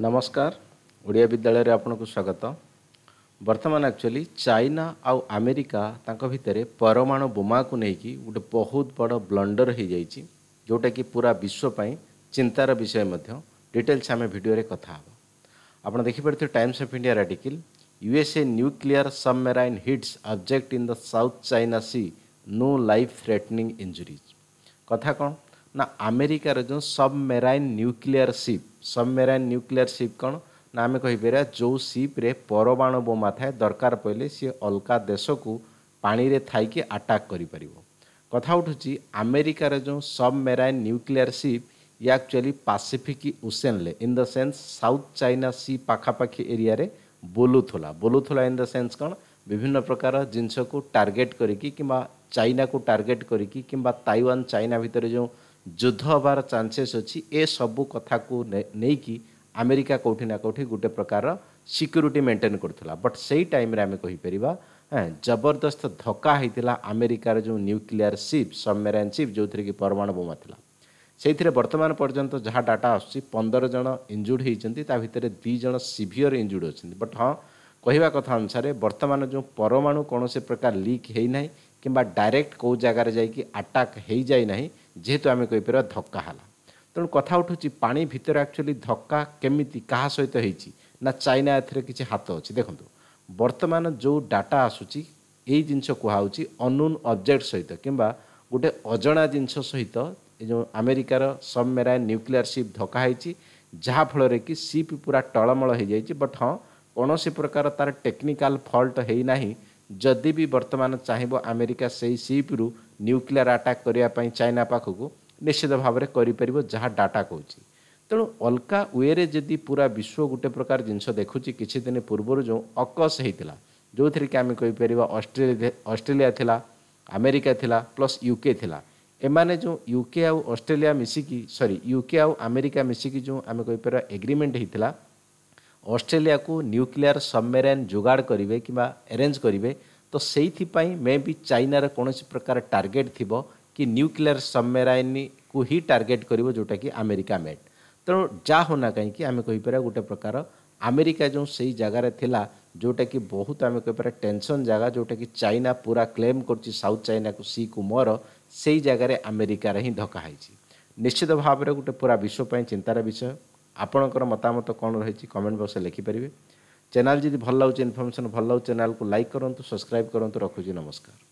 ନମସ୍କାର ଓଡ଼ିଆ ବିଦ୍ୟାଳୟରେ ଆପଣଙ୍କୁ ସ୍ୱାଗତ ବର୍ତ୍ତମାନ ଆକ୍ଚୁଆଲି ଚାଇନା ଆଉ ଆମେରିକା ତାଙ୍କ ଭିତରେ ପରମାଣୁ ବୋମାକୁ ନେଇକି ଗୋଟେ ବହୁତ ବଡ଼ ବ୍ଲଣ୍ଡର ହୋଇଯାଇଛି ଯେଉଁଟାକି ପୁରା ବିଶ୍ୱ ପାଇଁ ଚିନ୍ତାର ବିଷୟ ମଧ୍ୟ ଡିଟେଲ୍ସ ଆମେ ଭିଡ଼ିଓରେ କଥା ହେବା ଆପଣ ଦେଖିପାରୁଥିବେ Times of India article USA nuclear submarine hits object in the south China sea no life threatening injuries କଥା କ'ଣ ନା ଆମେରିକାର ଯେଉଁ submarine nuclear ship submarine nuclear ship କ'ଣ ନା ଆମେ କହିପାରିବା ଯେଉଁ ସିପ୍ରେ ପରମାଣୁ ବୋମା ଥାଏ ଦରକାର ପଡ଼ିଲେ ସିଏ ଅଲଗା ଦେଶକୁ ପାଣିରେ ଥାଇକି ଆଟାକ୍ କରିପାରିବ କଥା ଉଠୁଛି ଆମେରିକାର ଯେଉଁ ସବମେରାଇନ୍ ନ୍ୟୁକ୍ଲିୟର ସିପ୍ ଇଏ ଆକ୍ଚୁଆଲି ପାସିଫିକ୍ ଓସେନ୍ରେ in the sense south China sea ପାଖାପାଖି ଏରିଆରେ ବୋଲୁଥିଲା ବୋଲୁଥିଲା ଇନ୍ ଦ ସେନ୍ସ କ'ଣ ବିଭିନ୍ନ ପ୍ରକାର ଜିନିଷକୁ ଟାର୍ଗେଟ୍ କରିକି କିମ୍ବା ଚାଇନାକୁ ଟାର୍ଗେଟ୍ କରିକି କିମ୍ବା ତାଇୱାନ ଚାଇନା ଭିତରେ ଯେଉଁ ଯୁଦ୍ଧ ହେବାର ଚାନ୍ସେସ୍ ଅଛି ଏସବୁ କଥାକୁ ନେଇକି ଆମେରିକା କେଉଁଠି ନା କେଉଁଠି ଗୋଟେ ପ୍ରକାର ସିକ୍ୟୁରିଟି ମେଣ୍ଟେନ୍ କରୁଥିଲା ବଟ୍ ସେଇ ଟାଇମ୍ରେ ଆମେ କହିପାରିବା ଜବରଦସ୍ତ ଧକ୍କା ହେଇଥିଲା ଆମେରିକାର ଯେଉଁ ନ୍ୟୁକ୍ଲିୟର ସିପ୍ ସବମେରାଇନ୍ ସିପ୍ ଯେଉଁଥିରେ କି ପରମାଣୁ ବୋମା ଥିଲା ସେଇଥିରେ ବର୍ତ୍ତମାନ ପର୍ଯ୍ୟନ୍ତ ଯାହା ଡାଟା ଆସୁଛି ପନ୍ଦର ଜଣ ଇଞ୍ଜୁର୍ଡ଼ ହେଇଛନ୍ତି ତା ଭିତରେ ଦୁଇ ଜଣ ସିଭିଅର୍ ଇଞ୍ଜୁର୍ଡ଼ ଅଛନ୍ତି ବଟ୍ ହଁ କହିବା କଥା ଅନୁସାରେ ବର୍ତ୍ତମାନ ଯେଉଁ ପରମାଣୁ କୌଣସି ପ୍ରକାର ଲିକ୍ ହେଇନାହିଁ କିମ୍ବା ଡାଇରେକ୍ଟ କେଉଁ ଜାଗାରେ ଯାଇକି ଆଟାକ୍ ହେଇଯାଇନାହିଁ ଯେହେତୁ ଆମେ କହିପାରିବା ଧକ୍କା ହେଲା ତେଣୁ କଥା ଉଠୁଛି ପାଣି ଭିତରେ ଆକ୍ଚୁଆଲି ଧକ୍କା କେମିତି କାହା ସହିତ ହେଇଛି ନା ଚାଇନା ଏଥିରେ କିଛି ହାତ ଅଛି ଦେଖନ୍ତୁ ବର୍ତ୍ତମାନ ଯେଉଁ ଡାଟା ଆସୁଛି ଏଇ ଜିନିଷ କୁହାହେଉଛି ଅନୁନ୍ ଅବଜେକ୍ଟ ସହିତ କିମ୍ବା ଗୋଟେ ଅଜଣା ଜିନିଷ ସହିତ ଏ ଯେଉଁ ଆମେରିକାର ସବମେରାଇନ୍ ନ୍ୟୁକ୍ଲିୟର ସିପ୍ ଧକ୍କା ହେଇଛି ଯାହାଫଳରେ କି ସିପ୍ ପୁରା ଟଳମଳ ହେଇଯାଇଛି ବଟ୍ ହଁ କୌଣସି ପ୍ରକାର ତା'ର ଟେକ୍ନିକାଲ୍ ଫଲ୍ଟ ହେଇନାହିଁ ଯଦି ବି ବର୍ତ୍ତମାନ ଚାହିଁବ ଆମେରିକା ସେହି ସିପ୍ରୁ ନ୍ୟୁକ୍ଲିୟର ଆଟାକ୍ କରିବା ପାଇଁ ଚାଇନା ପାଖକୁ ନିଶ୍ଚିତ ଭାବରେ କରିପାରିବ ଯାହା ଡାଟା କହୁଛି ତେଣୁ ଅଲଗା ୱେରେ ଯଦି ପୁରା ବିଶ୍ୱ ଗୋଟେ ପ୍ରକାର ଜିନିଷ ଦେଖୁଛି କିଛି ଦିନ ପୂର୍ବରୁ ଯେଉଁ ଅକସ୍ ହେଇଥିଲା ଯେଉଁଥିରେ କି ଆମେ କହିପାରିବା ଅଷ୍ଟ୍ରେଲିଆ ଅଷ୍ଟ୍ରେଲିଆ ଥିଲା ଆମେରିକା ଥିଲା ପ୍ଲସ୍ ୟୁକେ ଥିଲା ଏମାନେ ଯେଉଁ ୟୁକେ ଆଉ ଅଷ୍ଟ୍ରେଲିଆ ମିଶିକି ସରି ୟୁକେ ଆଉ ଆମେରିକା ମିଶିକି ଯେଉଁ ଆମେ କହିପାରିବା ଏଗ୍ରିମେଣ୍ଟ ହେଇଥିଲା ଅଷ୍ଟ୍ରେଲିଆକୁ ନ୍ୟୁକ୍ଲିୟର୍ ସବମେରାଇନ୍ ଯୋଗାଡ଼ କରିବେ କିମ୍ବା ଆରେଞ୍ଜ କରିବେ ତ ସେଇଥିପାଇଁ ମେ ବି ଚାଇନାର କୌଣସି ପ୍ରକାର ଟାର୍ଗେଟ୍ ଥିବ କି ନ୍ୟୁକ୍ଲିୟର୍ ସବମେରାଇନ୍କୁ ହିଁ ଟାର୍ଗେଟ୍ କରିବ ଯେଉଁଟାକି ଆମେରିକା ମେଟ୍ ତେଣୁ ଯାହା ହେଉ କାହିଁକି ଆମେ କହିପାରିବା ଗୋଟେ ପ୍ରକାର ଆମେରିକା ଯେଉଁ ସେଇ ଜାଗାରେ ଥିଲା ଯେଉଁଟାକି ବହୁତ ଆମେ କହିପାରିବା ଟେନସନ୍ ଜାଗା ଯେଉଁଟାକି ଚାଇନା ପୁରା କ୍ଲେମ୍ କରୁଛି ସାଉଥ୍ ଚାଇନାକୁ ସିକୁ ମୋର ସେଇ ଜାଗାରେ ଆମେରିକାରେ ହିଁ ଧକ୍କା ହେଇଛି ନିଶ୍ଚିତ ଭାବରେ ଗୋଟେ ପୁରା ବିଶ୍ୱ ପାଇଁ ଚିନ୍ତାର ବିଷୟ ଆପଣଙ୍କର ମତାମତ କ'ଣ ରହିଛି କମେଣ୍ଟ ବକ୍ସରେ ଲେଖିପାରିବେ ଚ୍ୟାନେଲ୍ ଯଦି ଭଲ ଲାଗୁଛି ଇନଫର୍ମେସନ୍ ଭଲ ଲାଗୁଛି ଚ୍ୟାନେଲ୍କୁ ଲାଇକ୍ କରନ୍ତୁ ସବସ୍କ୍ରାଇବ୍ କରନ୍ତୁ ରଖୁଛି ନମସ୍କାର